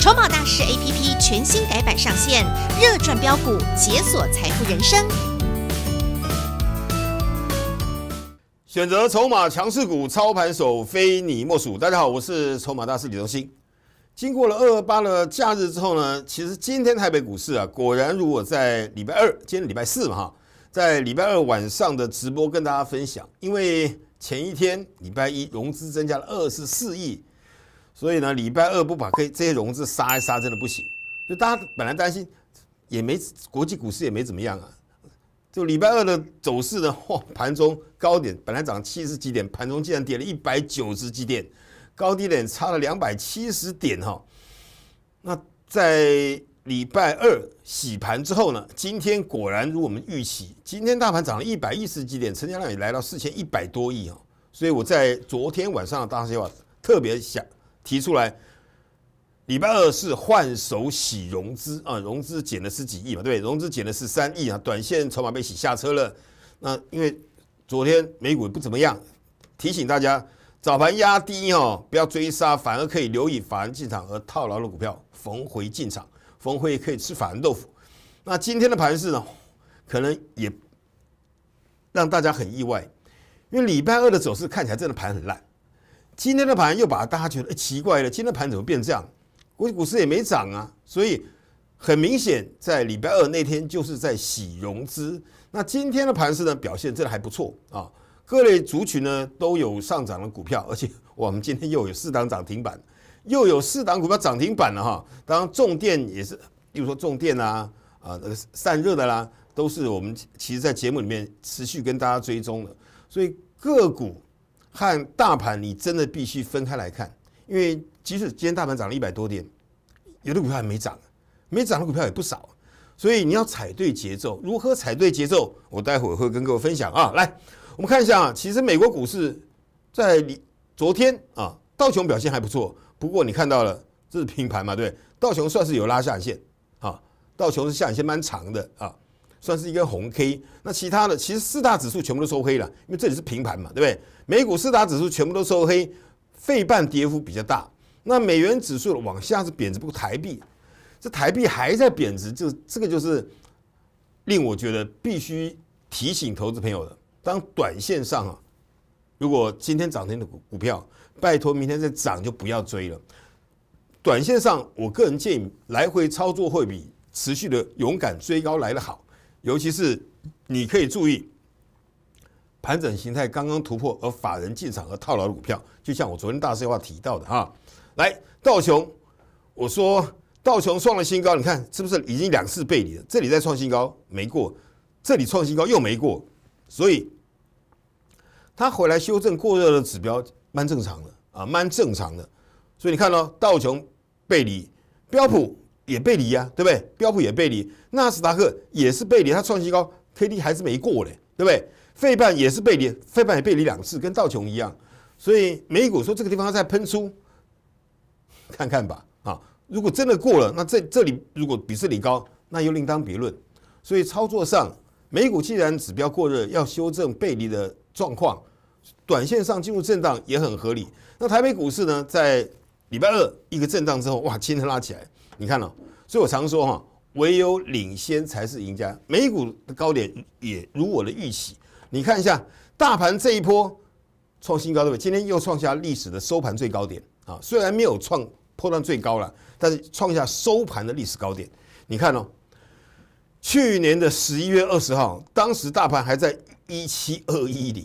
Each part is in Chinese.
筹码大师 A P P 全新改版上线，热赚标股，解锁财富人生。选择筹码强势股，操盘手非你莫属。大家好，我是筹码大师李东兴。经过了二二八的假日之后呢，其实今天台北股市啊，果然如果在礼拜二，今天礼拜四嘛哈，在礼拜二晚上的直播跟大家分享，因为前一天礼拜一融资增加了二十四亿。所以呢，礼拜二不把这这些融资杀一杀，真的不行。就大家本来担心，也没国际股市也没怎么样啊。就礼拜二的走势呢，哇，盘中高点本来涨七十几点，盘中竟然跌了一百九十几点，高低点差了两百七十点哈。那在礼拜二洗盘之后呢，今天果然如我们预期，今天大盘涨了一百一十几点，成交量也来到四千一百多亿啊。所以我在昨天晚上的大新闻特别想。提出来，礼拜二是换手洗融资啊，融资减了十几亿嘛，对融资减了是三亿啊，短线筹码被洗下车了。那因为昨天美股不怎么样，提醒大家早盘压低哦，不要追杀，反而可以留意反进场和套牢的股票逢回进场，逢回可以吃反豆腐。那今天的盘市呢，可能也让大家很意外，因为礼拜二的走势看起来真的盘很烂。今天的盘又把大家觉得奇怪了，今天的盘怎么变这样？估计股市也没涨啊，所以很明显在礼拜二那天就是在洗融资。那今天的盘市呢表现真的还不错啊，各类族群呢都有上涨的股票，而且我们今天又有四档涨停板，又有四档股票涨停板了哈。当然，重电也是，比如说重电啊，啊那个散热的啦，都是我们其实在节目里面持续跟大家追踪的，所以个股。和大盘，你真的必须分开来看，因为即使今天大盘涨了一百多点，有的股票还没涨，没涨的股票也不少，所以你要踩对节奏。如何踩对节奏，我待会儿会跟各位分享啊。来，我们看一下啊，其实美国股市在昨天啊，道琼表现还不错，不过你看到了，这是平盘嘛，对，道琼算是有拉下影线啊，道琼是下影线蛮长的啊。算是一个红 K，那其他的其实四大指数全部都收黑了，因为这里是平盘嘛，对不对？美股四大指数全部都收黑，费半跌幅比较大。那美元指数往下是贬值，不过台币，这台币还在贬值，就这个就是令我觉得必须提醒投资朋友的。当短线上啊，如果今天涨停的股股票，拜托明天再涨就不要追了。短线上，我个人建议来回操作会比持续的勇敢追高来得好。尤其是你可以注意盘整形态刚刚突破，而法人进场和套牢的股票，就像我昨天大实话提到的哈。来，道琼，我说道琼创了新高，你看是不是已经两次背离了？这里再创新高没过，这里创新高又没过，所以它回来修正过热的指标，蛮正常的啊，蛮正常的。所以你看到道琼背离标普。也背离呀，对不对？标普也背离，纳斯达克也是背离，它创新高，K D 还是没过嘞，对不对？费半也是背离，费半也背离两次，跟道琼一样。所以美股说这个地方它在喷出，看看吧，啊，如果真的过了，那这这里如果比这里高，那又另当别论。所以操作上，美股既然指标过热，要修正背离的状况，短线上进入震荡也很合理。那台北股市呢，在礼拜二一个震荡之后，哇，今天拉起来。你看了，所以我常说哈，唯有领先才是赢家。美股的高点也如我的预期，你看一下，大盘这一波创新高对不对？今天又创下历史的收盘最高点啊，虽然没有创破断最高了，但是创下收盘的历史高点。你看哦，去年的十一月二十号，当时大盘还在一七二一零，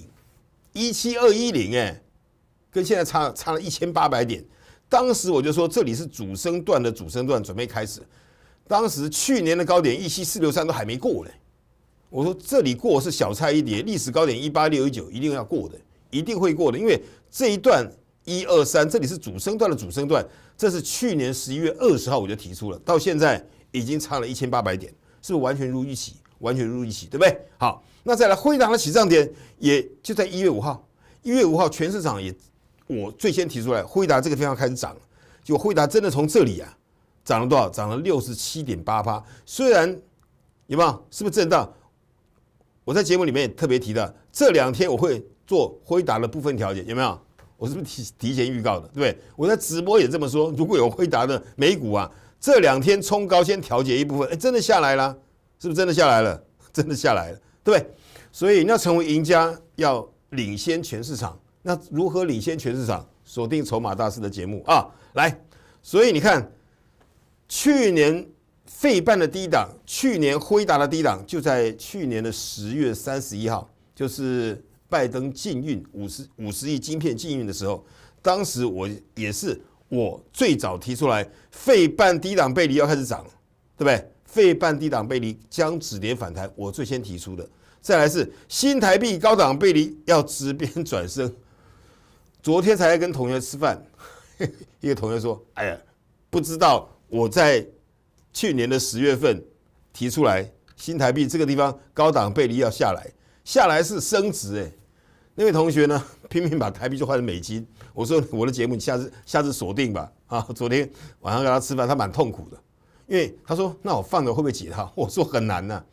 一七二一零哎，跟现在差差了一千八百点。当时我就说这里是主升段的主升段准备开始，当时去年的高点一七四六三都还没过呢，我说这里过是小菜一碟，历史高点一八六一九一定要过的，一定会过的，因为这一段一二三这里是主升段的主升段，这是去年十一月二十号我就提出了，到现在已经差了一千八百点，是不是完全入预期？完全入预期，对不对？好，那再来辉达的起涨点也就在一月五号，一月五号全市场也。我最先提出来，辉达这个地方开始涨，就辉达真的从这里啊涨了多少？涨了六十七点八八。虽然有没有？是不是震荡？我在节目里面特别提到，这两天我会做辉达的部分调节，有没有？我是不是提提前预告的？对，我在直播也这么说。如果有辉达的美股啊，这两天冲高先调节一部分，哎，真的下来了，是不是真的下来了？真的下来了，对不对？所以你要成为赢家，要领先全市场。那如何领先全市场，锁定筹码大师的节目啊？来，所以你看，去年费半的低档，去年辉达的低档，就在去年的十月三十一号，就是拜登禁运五十五十亿晶片禁运的时候，当时我也是我最早提出来，费半低档背离要开始涨，对不对？费半低档背离将止跌反弹，我最先提出的。再来是新台币高档背离要直边转升。昨天才跟同学吃饭，一个同学说：“哎呀，不知道我在去年的十月份提出来新台币这个地方高档背离要下来，下来是升值哎。”那位同学呢 拼命把台币就换成美金。我说我的节目下次下次锁定吧。啊，昨天晚上跟他吃饭，他蛮痛苦的，因为他说：“那我放着会不会解套？”我说：“很难呐，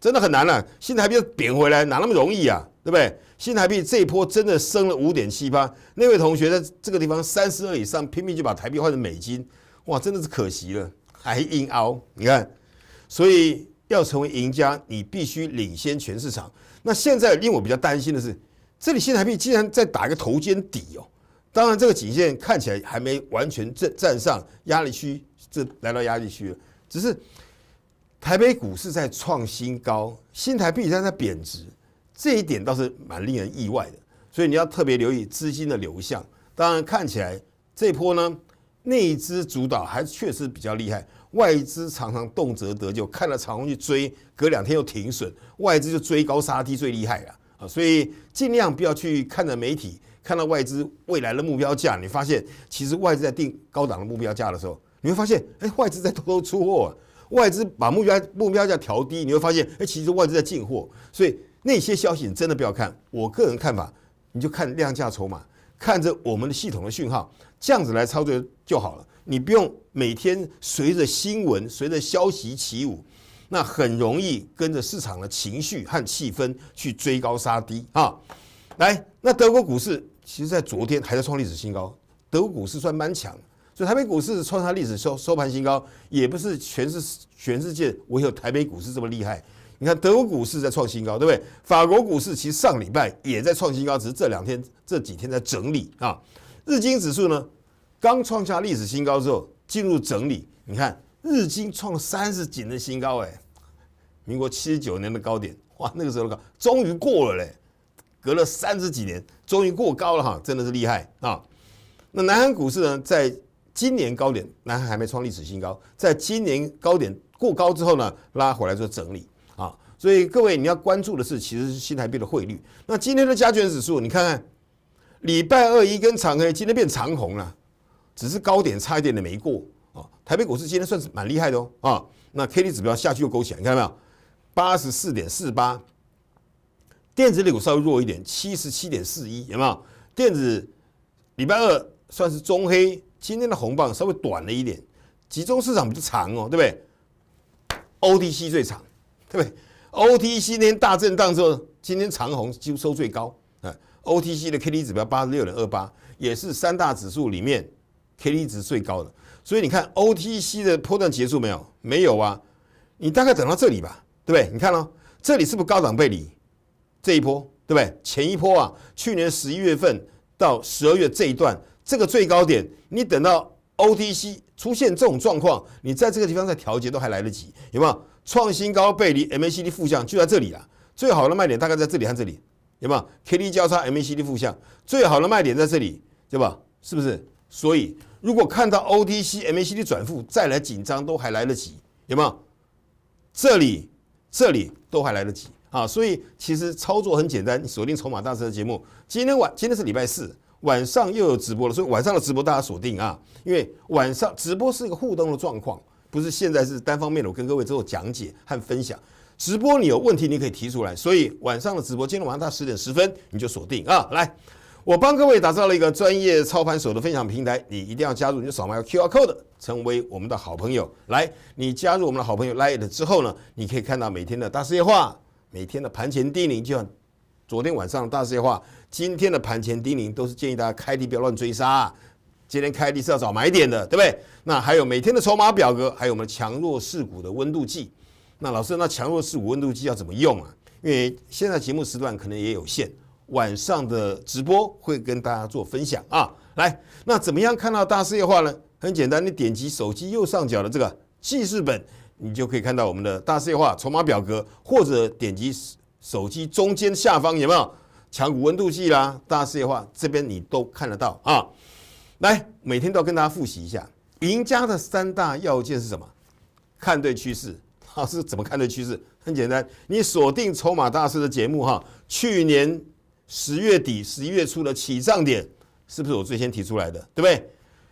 真的很难呐，新台币贬回来哪那么容易啊？”对不对？新台币这一波真的升了五点七八，那位同学在这个地方三十二以上拼命就把台币换成美金，哇，真的是可惜了，还硬凹。你看，所以要成为赢家，你必须领先全市场。那现在令我比较担心的是，这里新台币既然在打一个头肩底哦，当然这个颈线看起来还没完全站站上压力区，这来到压力区了。只是台北股市在创新高，新台币正在贬值。这一点倒是蛮令人意外的，所以你要特别留意资金的流向。当然，看起来这波呢，内资主导还确实比较厉害，外资常常动辄得救，看了长空去追，隔两天又停损，外资就追高杀低最厉害了啊！所以尽量不要去看着媒体看到外资未来的目标价，你发现其实外资在定高档的目标价的时候，你会发现，哎，外资在偷偷出货啊！外资把目标目标价调低，你会发现，哎，其实外资在进货，所以。那些消息你真的不要看，我个人看法，你就看量价筹码，看着我们的系统的讯号，这样子来操作就好了。你不用每天随着新闻、随着消息起舞，那很容易跟着市场的情绪和气氛去追高杀低啊。来，那德国股市其实在昨天还在创历史新高，德国股市算蛮强，所以台北股市创它历史收收盘新高，也不是全是全世界唯有台北股市这么厉害。你看德国股市在创新高，对不对？法国股市其实上礼拜也在创新高，只是这两天这几天在整理啊。日经指数呢，刚创下历史新高之后进入整理。你看日经创三十几的新高，哎，民国七十九年的高点，哇，那个时候高，终于过了嘞，隔了三十几年终于过高了哈，真的是厉害啊。那南韩股市呢，在今年高点，南韩还没创历史新高，在今年高点过高之后呢，拉回来做整理。啊，所以各位你要关注的是，其实是新台币的汇率。那今天的加权指数，你看看，礼拜二一根长黑，今天变长红了，只是高点差一点的没过。啊，台北股市今天算是蛮厉害的哦。啊，那 K D 指标下去又勾起来，你看到没有？八十四点四八，电子类股稍微弱一点，七十七点四一，有没有？电子礼拜二算是中黑，今天的红棒稍微短了一点，集中市场比较长哦，对不对？O T C 最长。对不对？OTC 那天大震荡之后，今天长虹就收最高啊。OTC 的 k d 指标八十六点二八，也是三大指数里面 k d 值最高的。所以你看 OTC 的波段结束没有？没有啊。你大概等到这里吧，对不对？你看哦，这里是不是高档背离这一波？对不对？前一波啊，去年十一月份到十二月这一段，这个最高点，你等到 OTC 出现这种状况，你在这个地方再调节都还来得及，有没有？创新高背离 MACD 负向就在这里了，最好的卖点大概在这里和这里，有没有 k d 交叉 MACD 负向最好的卖点在这里，对吧？是不是？所以如果看到 o t c MACD 转负再来紧张都还来得及，有没有？这里这里都还来得及啊！所以其实操作很简单，锁定筹码大师的节目。今天晚今天是礼拜四晚上又有直播了，所以晚上的直播大家锁定啊，因为晚上直播是一个互动的状况。不是现在是单方面的，我跟各位做讲解和分享直播。你有问题你可以提出来。所以晚上的直播，今天晚上到十点十分，你就锁定啊！来，我帮各位打造了一个专业操盘手的分享平台，你一定要加入，你就扫描 Q R code 成为我们的好朋友。来，你加入我们的好朋友 l g h 的之后呢，你可以看到每天的大事业化，每天的盘前叮咛，就像昨天晚上大事业化，今天的盘前叮咛都是建议大家开低不要乱追杀。今天开立是要找买点的，对不对？那还有每天的筹码表格，还有我们强弱势股的温度计。那老师，那强弱势股温度计要怎么用啊？因为现在节目时段可能也有限，晚上的直播会跟大家做分享啊。来，那怎么样看到大事业化呢？很简单，你点击手机右上角的这个记事本，你就可以看到我们的大事业化筹码表格，或者点击手机中间下方有没有强股温度计啦，大事业化这边你都看得到啊。来，每天都要跟大家复习一下赢家的三大要件是什么？看对趋势，啊，是怎么看对趋势？很简单，你锁定《筹码大师》的节目，哈，去年十月底、十一月初的起涨点，是不是我最先提出来的？对不对？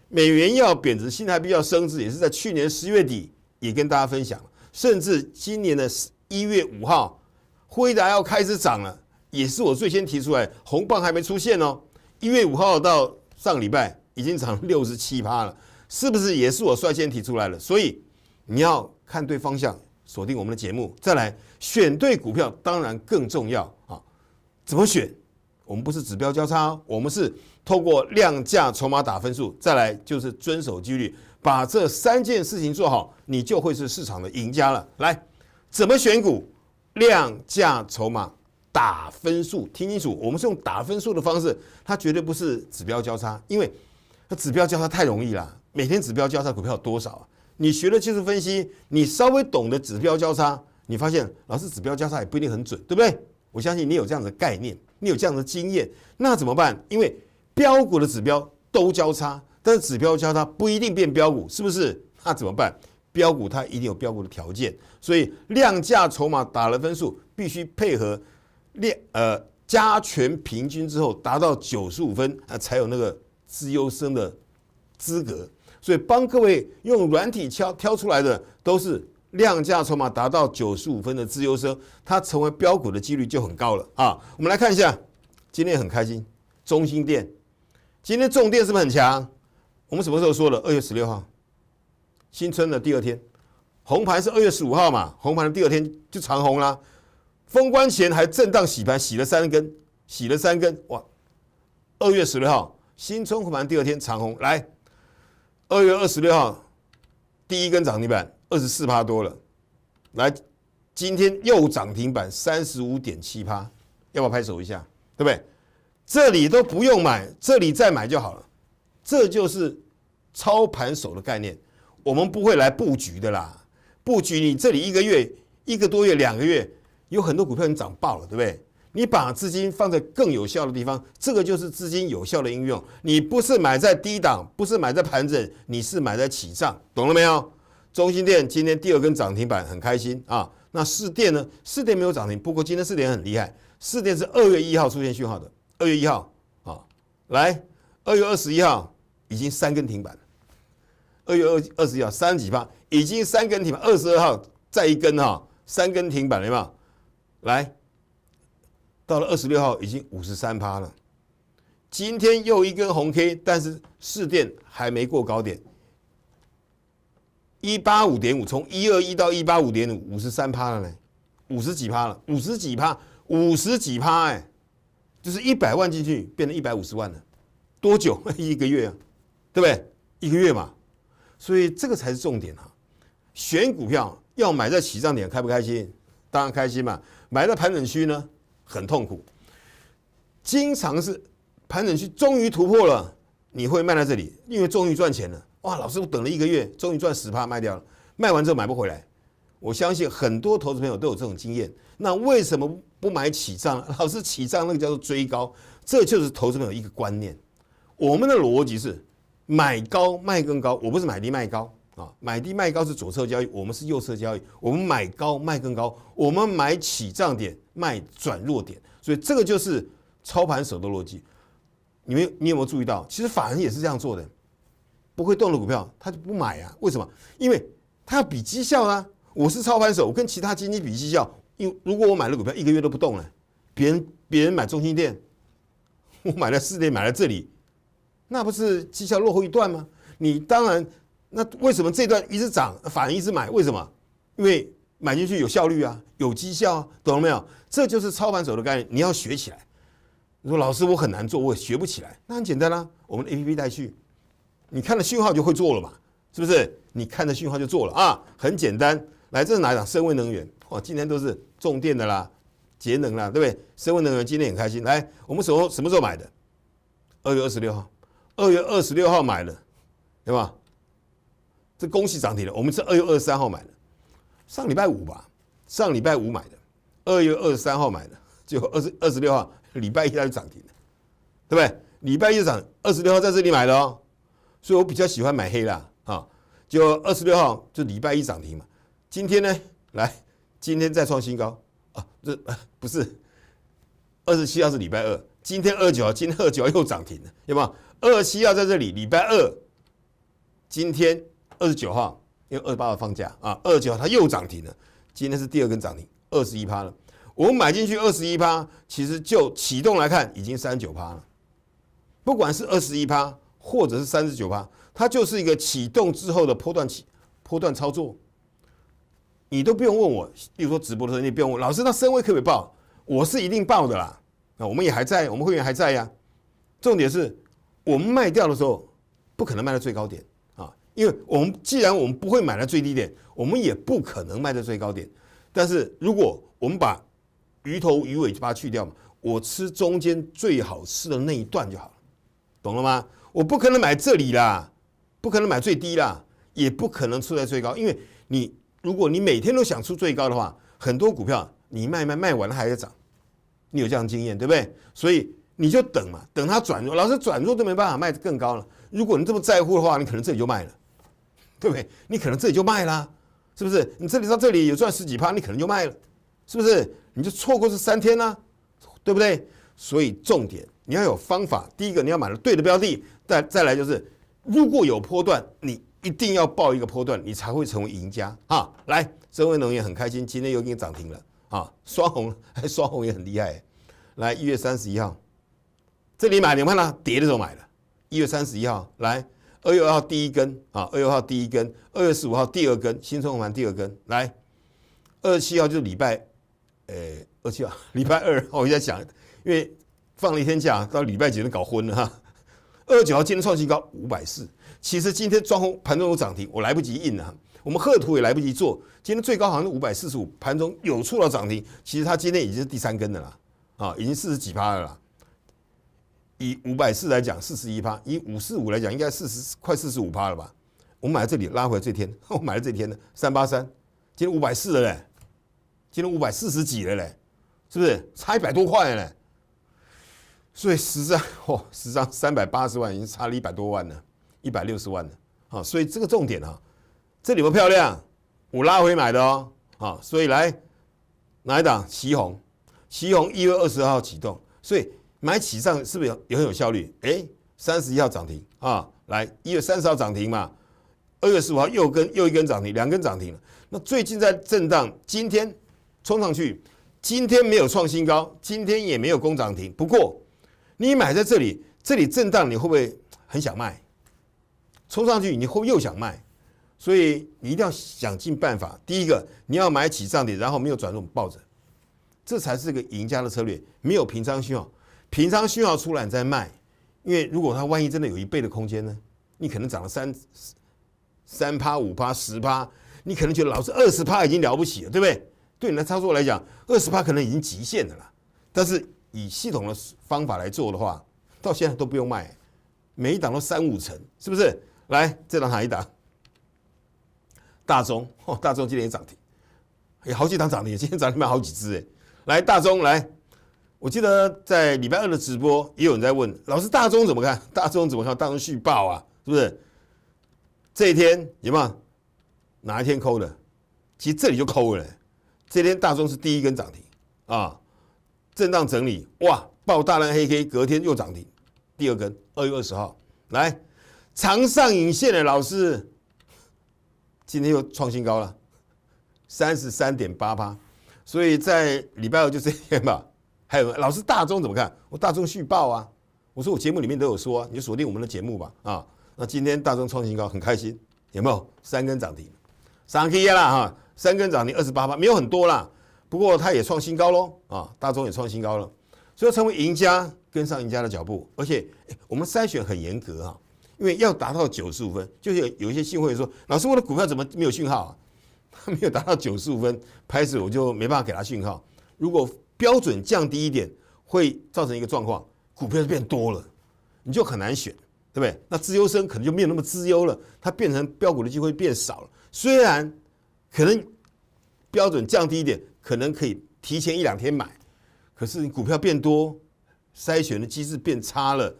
美元要贬值，新台币要升值，也是在去年十月底也跟大家分享了。甚至今年的一月五号，辉达要开始涨了，也是我最先提出来，红棒还没出现哦。一月五号到上个礼拜。已经涨六十七趴了，是不是也是我率先提出来了？所以你要看对方向，锁定我们的节目，再来选对股票，当然更重要啊！怎么选？我们不是指标交叉，我们是透过量价筹码打分数，再来就是遵守纪律，把这三件事情做好，你就会是市场的赢家了。来，怎么选股？量价筹码打分数，听清楚，我们是用打分数的方式，它绝对不是指标交叉，因为。指标交叉太容易了，每天指标交叉股票多少啊？你学了技术分析，你稍微懂得指标交叉，你发现老师指标交叉也不一定很准，对不对？我相信你有这样的概念，你有这样的经验，那怎么办？因为标股的指标都交叉，但是指标交叉不一定变标股，是不是？那怎么办？标股它一定有标股的条件，所以量价筹码打了分数，必须配合量呃加权平均之后达到九十五分啊，才有那个。资优生的资格，所以帮各位用软体挑挑出来的都是量价筹码达到九十五分的自优生，他成为标股的几率就很高了啊！我们来看一下，今天很开心，中心店，今天重电是不是很强？我们什么时候说的？二月十六号，新春的第二天，红盘是二月十五号嘛？红盘的第二天就长红了，封关前还震荡洗盘，洗了三根，洗了三根，哇！二月十六号。新春开盘第二天长红来，二月二十六号第一根涨停板二十四趴多了，来今天又涨停板三十五点七趴，要不要拍手一下？对不对？这里都不用买，这里再买就好了。这就是操盘手的概念，我们不会来布局的啦。布局你这里一个月、一个多月、两个月，有很多股票你涨爆了，对不对？你把资金放在更有效的地方，这个就是资金有效的应用。你不是买在低档，不是买在盘整，你是买在起涨，懂了没有？中心店今天第二根涨停板，很开心啊。那四电呢？四电没有涨停，不过今天四电很厉害。四电是二月一号出现讯号的，二月一号啊，来，二月二十一号已经三根停板了。二月二二十一号三几八已经三根停板，二十二号再一根哈，三根停板了没有？来。到了二十六号已经五十三趴了，今天又一根红 K，但是市电还没过高点，一八五点五，从一二一到一八五点五，五十三趴了呢，五十几趴了，五十几趴，五十几趴，哎，就是一百万进去变成一百五十万了，多久？一个月啊，对不对？一个月嘛，所以这个才是重点啊，选股票要买在起涨点开不开心？当然开心嘛，买在盘整区呢？很痛苦，经常是盘整区，终于突破了，你会卖在这里，因为终于赚钱了。哇，老师，我等了一个月，终于赚十趴卖掉了，卖完之后买不回来。我相信很多投资朋友都有这种经验。那为什么不买起涨？老师起涨那个叫做追高，这就是投资朋友一个观念。我们的逻辑是买高卖更高，我不是买低卖高。啊，买低卖高是左侧交易，我们是右侧交易。我们买高卖更高，我们买起涨点卖转弱点，所以这个就是操盘手的逻辑。你们你有没有注意到，其实法人也是这样做的。不会动的股票他就不买啊？为什么？因为他要比绩效啊。我是操盘手，我跟其他基金比绩效。因如果我买了股票一个月都不动了，别人别人买中心店，我买了四店买了这里，那不是绩效落后一段吗？你当然。那为什么这段一直涨，反而一直买？为什么？因为买进去有效率啊，有绩效啊，懂了没有？这就是操盘手的概念，你要学起来。你说老师，我很难做，我学不起来。那很简单啦，我们 A P P 带去，你看了讯号就会做了嘛，是不是？你看了讯号就做了啊，很简单。来，这是哪一档？声威能源哦，今天都是重电的啦，节能啦，对不对？声威能源今天很开心。来，我们什么什么时候买的？二月二十六号，二月二十六号买的，对吧？是恭喜涨停了。我们是二月二十三号买的，上礼拜五吧，上礼拜五买的，二月二十三号买的，就二十二十六号礼拜一它就涨停了，对不对？礼拜一涨，二十六号在这里买的哦，所以我比较喜欢买黑啦，啊，就二十六号就礼拜一涨停嘛。今天呢，来今天再创新高啊，这不是二十七号是礼拜二，今天二九号，今天二九号又涨停了，对吧？二七号在这里，礼拜二，今天。二十九号，因为二十八号放假啊，二十九号它又涨停了。今天是第二根涨停，二十一趴了。我们买进去二十一趴，其实就启动来看已经三十九趴了。不管是二十一趴，或者是三十九趴，它就是一个启动之后的波段起、波段操作。你都不用问我，比如说直播的时候你不用问老师，那声威可不可以报？我是一定报的啦。那我们也还在，我们会员还在呀。重点是我们卖掉的时候，不可能卖到最高点。因为我们既然我们不会买在最低点，我们也不可能卖在最高点。但是如果我们把鱼头鱼尾巴去掉嘛，我吃中间最好吃的那一段就好了，懂了吗？我不可能买这里啦，不可能买最低啦，也不可能出在最高。因为你如果你每天都想出最高的话，很多股票你卖卖卖完了还在涨，你有这样经验对不对？所以你就等嘛，等它转弱，老是转弱都没办法卖的更高了。如果你这么在乎的话，你可能这里就卖了。对不对？你可能这里就卖了，是不是？你这里到这里有赚十几趴，你可能就卖了，是不是？你就错过这三天呢，对不对？所以重点你要有方法。第一个你要买了对的标的，再再来就是，如果有波段，你一定要报一个波段，你才会成为赢家啊！来，这威农民很开心，今天又给你涨停了啊，双红，双红也很厉害。来，一月三十一号，这里买你看到跌的时候买的，一月三十一号来。二月二号第一根啊，二月二号第一根，二月十五号第二根，新春红盘第二根来，二十七号就是礼拜，诶，二十七号 礼拜二，我在讲，因为放了一天假，到礼拜几都搞昏了哈。二十九号今天创新高五百四，其实今天装红盘中有涨停，我来不及印了，我们贺图也来不及做，今天最高好像是五百四十五，盘中有触到涨停，其实它今天已经是第三根的啦，啊，已经四十几趴了。以五百四来讲，四十一趴；以五四五来讲，应该四十快四十五趴了吧？我买了这里，拉回来这天，我买了这天的三八三，今天五百四了嘞，今天五百四十几了嘞，是不是差一百多块了嘞？所以实在 哦，实上三百八十万已经差了一百多万了，一百六十万了啊！所以这个重点啊，这里不漂亮，我拉回买的哦啊！所以来，哪一档？旗红，旗红一月二十号启动，所以。买起上是不是也也很有效率？哎，三十一号涨停啊，来一月三十号涨停嘛，二月十五号又跟又一根涨停，两根涨停了。那最近在震荡，今天冲上去，今天没有创新高，今天也没有攻涨停。不过你买在这里，这里震荡你会不会很想卖？冲上去你会又想卖，所以你一定要想尽办法。第一个你要买起涨停，然后没有转入抱着，这才是个赢家的策略，没有平常心哦。平仓需要出来你再卖，因为如果它万一真的有一倍的空间呢？你可能涨了三三趴、五趴、十趴，你可能觉得老是二十趴已经了不起了，对不对？对你的操作来讲，二十趴可能已经极限的了。但是以系统的方法来做的话，到现在都不用卖，每一档都三五成，是不是？来，这档哪一档？大中哦，大中今天涨停，有好几档涨停，今天涨停买好几只哎，来大中来。我记得在礼拜二的直播，也有人在问老师：大中怎么看？大中怎么看？大中续报啊，是不是？这一天有没有哪一天抠的？其实这里就抠了。这天大中是第一根涨停啊，震荡整理哇，爆大量黑 K，隔天又涨停，第二根二月二十号来长上影线的老师，今天又创新高了，三十三点八八。所以在礼拜二就这一天吧。还有老师，大中怎么看？我大中续报啊！我说我节目里面都有说，你就锁定我们的节目吧。啊，那今天大中创新高，很开心，有没有？三根涨停，三 K 了哈，三根涨停二十八八，没有很多啦，不过它也创新高喽啊，大中也创新高了，所以成为赢家，跟上赢家的脚步。而且我们筛选很严格啊，因为要达到九十五分，就是有一些信会说，老师我的股票怎么没有讯号啊？他没有达到九十五分，拍子我就没办法给他讯号，如果。标准降低一点，会造成一个状况，股票就变多了，你就很难选，对不对？那资优生可能就没有那么资优了，它变成标股的机会变少了。虽然可能标准降低一点，可能可以提前一两天买，可是股票变多，筛选的机制变差了，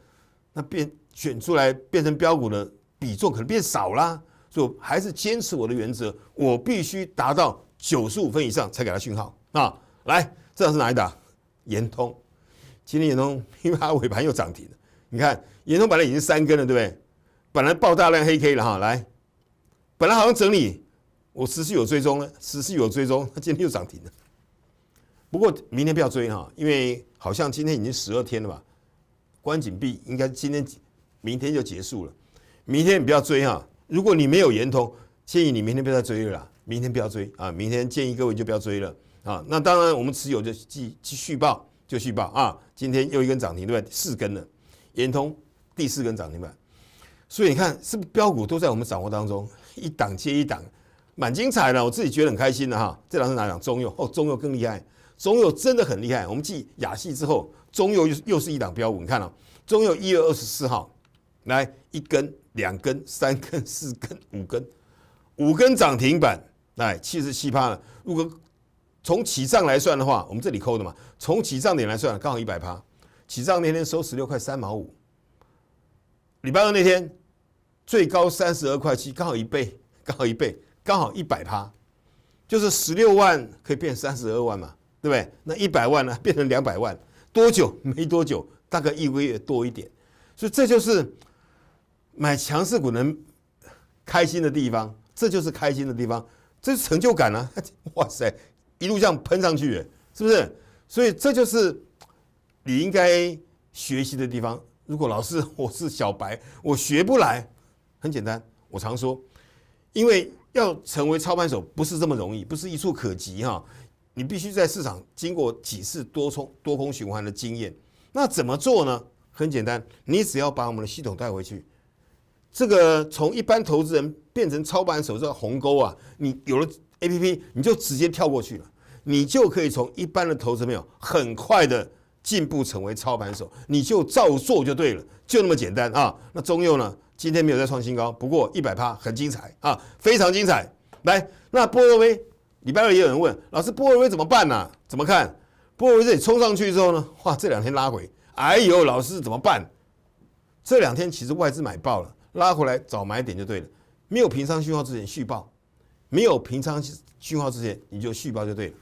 那变选出来变成标股的比重可能变少了。所以还是坚持我的原则，我必须达到九十五分以上才给他讯号。啊，来。这是哪一打？延通，今天延通，因为它尾盘又涨停了。你看，延通本来已经三根了，对不对？本来爆大量黑 K 了哈，来，本来好像整理，我持续有追踪了，持续有追踪，它今天又涨停了。不过明天不要追哈，因为好像今天已经十二天了吧？关紧闭应该今天、明天就结束了。明天你不要追哈，如果你没有延通，建议你明天不要再追了。明天不要追啊，明天建议各位就不要追了。啊，那当然，我们持有就继继续报，就续报啊。今天又一根涨停，对不对？四根了，延通第四根涨停板。所以你看，是不是标股都在我们掌握当中，一档接一档，蛮精彩的。我自己觉得很开心的哈。这档是哪档？中右哦，中右更厉害，中右真的很厉害。我们继亚细之后，中右又又是一档标股。你看哦，中右一月二十四号来一根、两根、三根、四根、五根，五根涨停板，来七十七趴了。如果从起账来算的话，我们这里扣的嘛，从起账点来算，刚好一百趴。起账那天收十六块三毛五，礼拜二那天最高三十二块七，刚好一倍，刚好一倍，刚好一百趴，就是十六万可以变三十二万嘛，对不对？那一百万呢，变成两百万，多久？没多久，大概一个月多一点。所以这就是买强势股能开心的地方，这就是开心的地方，这是成就感啊！哇塞！一路这样喷上去，是不是？所以这就是你应该学习的地方。如果老师 我是小白，我学不来。很简单，我常说，因为要成为操盘手不是这么容易，不是一触可及哈。你必须在市场经过几次多冲多空循环的经验。那怎么做呢？很简单，你只要把我们的系统带回去，这个从一般投资人变成操盘手这个鸿沟啊，你有了 A P P，你就直接跳过去了。你就可以从一般的投资没有很快的进步成为操盘手，你就照做就对了，就那么简单啊。那中油呢，今天没有再创新高，不过一百趴很精彩啊，非常精彩。来，那波尔威，礼拜二也有人问老师波尔威怎么办呢？怎么看波尔威这里冲上去之后呢？哇，这两天拉回，哎呦，老师怎么办？这两天其实外资买爆了，拉回来早买点就对了。没有平仓讯号之前续报，没有平仓讯号之前你就续报就对了。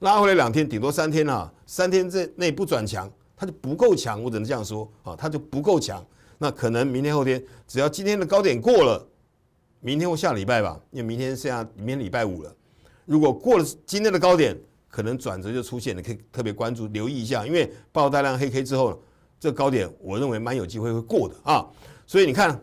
拉回来两天，顶多三天啊，三天之内不转强，它就不够强，我只能这样说啊，它就不够强。那可能明天后天，只要今天的高点过了，明天或下礼拜吧，因为明天现在明天礼拜五了。如果过了今天的高点，可能转折就出现了，可以特别关注留意一下。因为爆大量黑 K 之后，这高点我认为蛮有机会会过的啊。所以你看，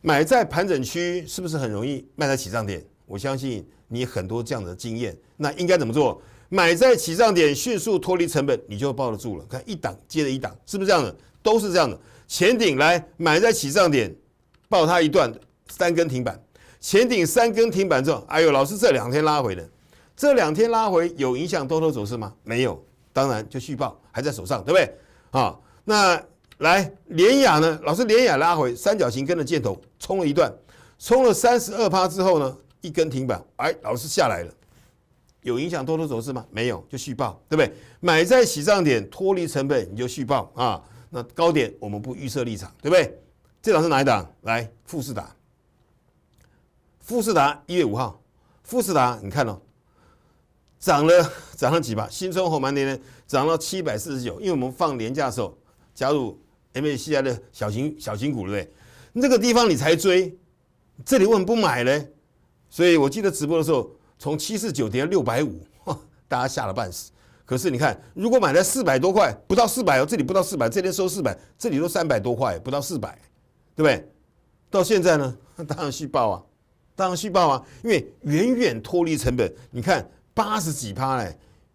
买在盘整区是不是很容易卖在起涨点？我相信你很多这样的经验。那应该怎么做？买在起涨点，迅速脱离成本，你就抱得住了。看一档接着一档，是不是这样的？都是这样的。前顶来买在起涨点，抱它一段，三根停板。前顶三根停板之后，哎呦，老师这两天拉回的，这两天拉回有影响多头走势吗？没有，当然就续报，还在手上，对不对？啊，那来连雅呢？老师连雅拉回三角形跟的箭头冲了一段，冲了三十二趴之后呢，一根停板，哎，老师下来了。有影响多头走势吗？没有，就续报，对不对？买在起涨点，脱离成本你就续报啊。那高点我们不预设立场，对不对？这档是哪一档？来，富士达。富士达一月五号，富士达你看哦，涨了涨了几吧？新春后满年呢，涨到七百四十九。因为我们放年假的时候加入 m a c i 的小型小型股，对不对？那个地方你才追，这里为什么不买呢？所以我记得直播的时候。从七四九跌到六百五，大家吓了半死。可是你看，如果买在四百多块，不到四百哦，这里不到四百，这边收四百，这里都三百多块，不到四百，对不对？到现在呢，当然续报啊，当然续报啊，因为远远脱离成本。你看八十几趴嘞，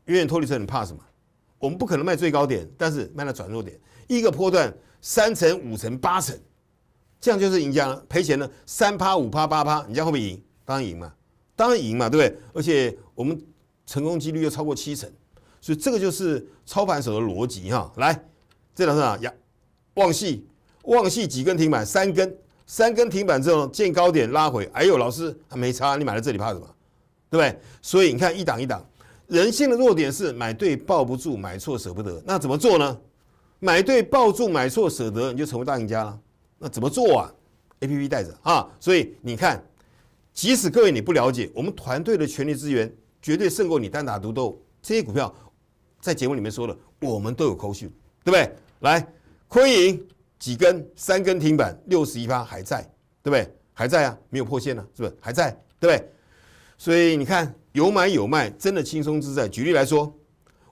远远脱离成本，怕什么？我们不可能卖最高点，但是卖到转弱点，一个波段三成、五成、八成，这样就是赢家了。赔钱呢？三趴、五趴、八趴，你家会不会赢？当然赢嘛。当然赢嘛，对不对？而且我们成功几率又超过七成，所以这个就是操盘手的逻辑哈。来，这两是呀？望系，望系几根停板？三根，三根停板之后见高点拉回。哎呦，老师还没差，你买在这里怕什么？对不对？所以你看一档一档，人性的弱点是买对抱不住，买错舍不得。那怎么做呢？买对抱住，买错舍得，你就成为大赢家了。那怎么做啊？A P P 带着啊，所以你看。即使各位你不了解，我们团队的权力资源绝对胜过你单打独斗。这些股票在节目里面说了，我们都有口讯，对不对？来，亏盈几根，三根停板，六十一八还在，对不对？还在啊，没有破线呢，是不是？还在，对不对？所以你看，有买有卖，真的轻松自在。举例来说，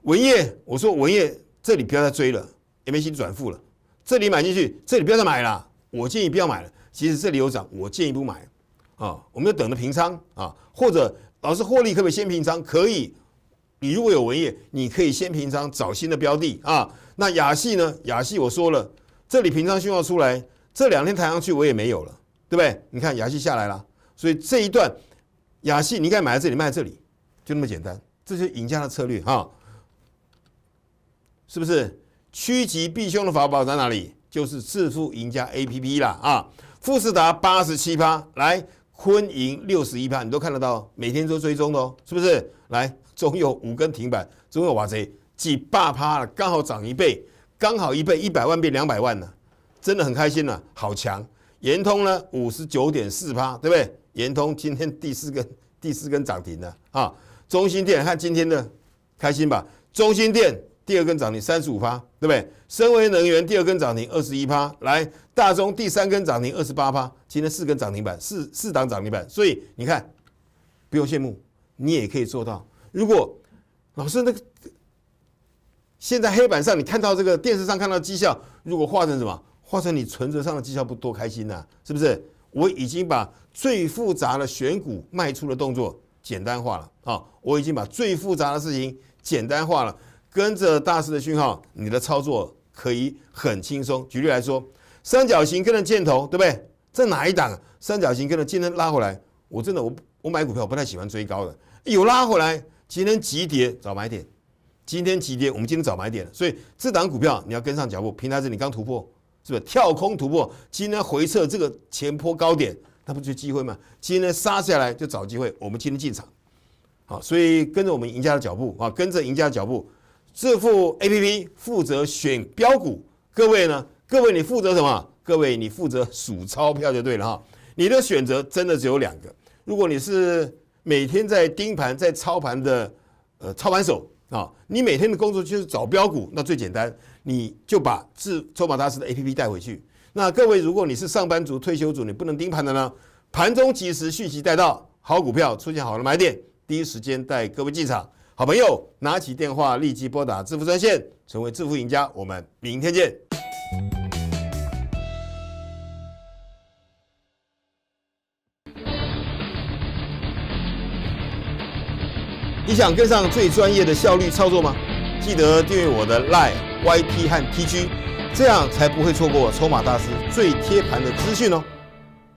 文业，我说文业这里不要再追了，MAC 转负了，这里买进去，这里不要再买了。我建议不要买了，其实这里有涨，我建议不买。啊，我们就等着平仓啊，或者老师获利可不可以先平仓？可以，你如果有文业，你可以先平仓，找新的标的啊。那雅戏呢？雅戏我说了，这里平仓信号出来，这两天抬上去我也没有了，对不对？你看雅戏下来了，所以这一段雅戏，你应该买在这里卖这里，就那么简单，这就是赢家的策略啊，是不是？趋吉避凶的法宝在哪里？就是致富赢家 A P P 啦啊，富士达八十七趴，来。昆盈六十一趴，你都看得到，每天都追踪的哦，是不是？来，总有五根停板，总有哇塞，几八趴了，刚好涨一倍，刚好一倍，一百万变两百万了，真的很开心了，好强！延通呢，五十九点四趴，对不对？延通今天第四根，第四根涨停了啊！中心店看今天的开心吧，中心店第二根涨停三十五趴，对不对？身为能源第二根涨停，二十一趴；来，大中第三根涨停，二十八趴。今天四根涨停板，四四档涨停板。所以你看，不用羡慕，你也可以做到。如果老师那个现在黑板上你看到这个电视上看到绩效，如果画成什么，画成你存折上的绩效，不多开心呐，是不是？我已经把最复杂的选股卖出的动作简单化了啊！我已经把最复杂的事情简单化了，跟着大师的讯号，你的操作。可以很轻松。举例来说，三角形跟着箭头，对不对？在哪一档？三角形跟着今天拉回来，我真的我我买股票不太喜欢追高的，有拉回来，今天急跌早买点。今天急跌，我们今天早买点所以这档股票你要跟上脚步。平台是你刚突破，是不是跳空突破？今天回撤这个前坡高点，那不就机会吗？今天杀下来就找机会，我们今天进场。好，所以跟着我们赢家的脚步啊，跟着赢家的脚步。致富 A P P 负责选标股，各位呢？各位你负责什么？各位你负责数钞票就对了哈。你的选择真的只有两个。如果你是每天在盯盘在操盘的呃操盘手啊，你每天的工作就是找标股，那最简单，你就把致筹码大师的 A P P 带回去。那各位，如果你是上班族、退休族，你不能盯盘的呢？盘中及时讯息带到，好股票出现好的买点，第一时间带各位进场。好朋友，拿起电话，立即拨打致富专线，成为致富赢家。我们明天见。你想跟上最专业的效率操作吗？记得订阅我的 Line YT 和 TG，这样才不会错过筹码大师最贴盘的资讯哦。